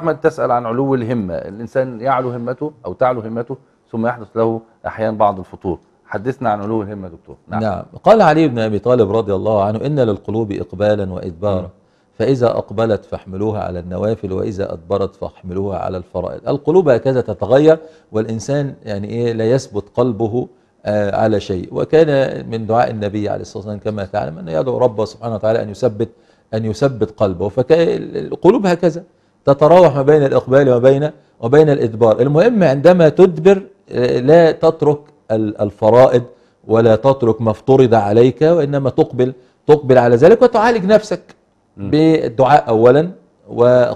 أحمد تسأل عن علو الهمة الإنسان يعلو همته أو تعلو همته ثم يحدث له أحيانا بعض الفتور حدثنا عن علو الهمة دكتور نعم, نعم. قال علي بن أبي طالب رضي الله عنه إن للقلوب إقبالا وإدبارا فإذا أقبلت فاحملوها على النوافل وإذا أدبرت فاحملوها على الفرائض القلوب هكذا تتغير والإنسان يعني إيه لا يثبت قلبه آه على شيء وكان من دعاء النبي عليه الصلاة والسلام كما تعلم أن يدعو ربه سبحانه وتعالى أن يثبت أن يثبت قلبه فالقلوب هكذا تتراوح ما بين الإقبال وما بين وبين الإدبار المهم عندما تدبر آه، لا تترك الفرائض ولا تترك ما افترض عليك وإنما تقبل تقبل على ذلك وتعالج نفسك بالدعاء أولا و